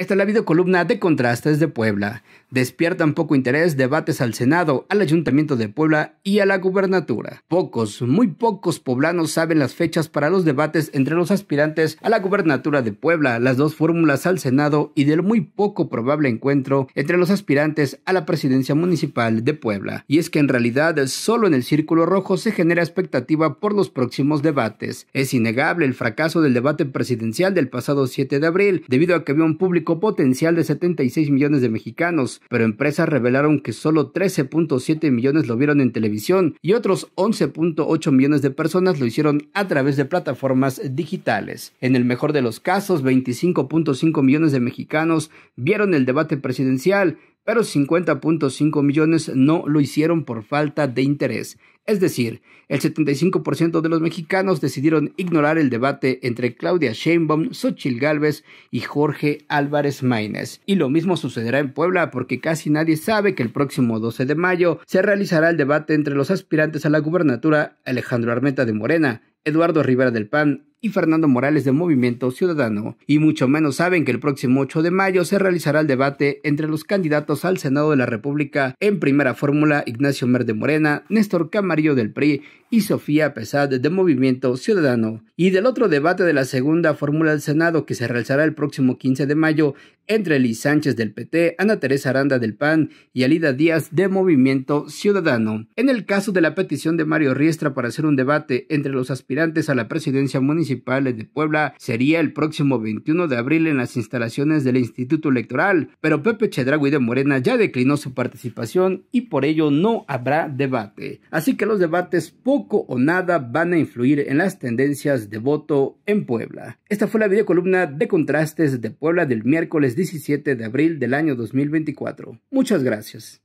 Esta es la videocolumna de Contrastes de Puebla. Despiertan poco interés debates al Senado, al Ayuntamiento de Puebla y a la gubernatura. Pocos, muy pocos poblanos saben las fechas para los debates entre los aspirantes a la gubernatura de Puebla, las dos fórmulas al Senado y del muy poco probable encuentro entre los aspirantes a la presidencia municipal de Puebla. Y es que en realidad solo en el Círculo Rojo se genera expectativa por los próximos debates. Es innegable el fracaso del debate presidencial del pasado 7 de abril, debido a que había un público potencial de 76 millones de mexicanos, pero empresas revelaron que solo 13.7 millones lo vieron en televisión y otros 11.8 millones de personas lo hicieron a través de plataformas digitales. En el mejor de los casos, 25.5 millones de mexicanos vieron el debate presidencial, pero 50.5 millones no lo hicieron por falta de interés. Es decir, el 75% de los mexicanos decidieron ignorar el debate entre Claudia Sheinbaum, Sochil Gálvez y Jorge Álvarez Maínez. Y lo mismo sucederá en Puebla porque casi nadie sabe que el próximo 12 de mayo se realizará el debate entre los aspirantes a la gubernatura Alejandro Armeta de Morena, Eduardo Rivera del PAN y Fernando Morales de Movimiento Ciudadano, y mucho menos saben que el próximo 8 de mayo se realizará el debate entre los candidatos al Senado de la República en primera fórmula Ignacio Mer de Morena, Néstor Camarillo del PRI y Sofía Pesad de Movimiento Ciudadano, y del otro debate de la segunda fórmula del Senado que se realizará el próximo 15 de mayo entre Liz Sánchez del PT, Ana Teresa Aranda del PAN y Alida Díaz de Movimiento Ciudadano. En el caso de la petición de Mario Riestra para hacer un debate entre los aspirantes a la presidencia municipal, de Puebla sería el próximo 21 de abril en las instalaciones del Instituto Electoral, pero Pepe Chedragui de Morena ya declinó su participación y por ello no habrá debate. Así que los debates poco o nada van a influir en las tendencias de voto en Puebla. Esta fue la videocolumna de contrastes de Puebla del miércoles 17 de abril del año 2024. Muchas gracias.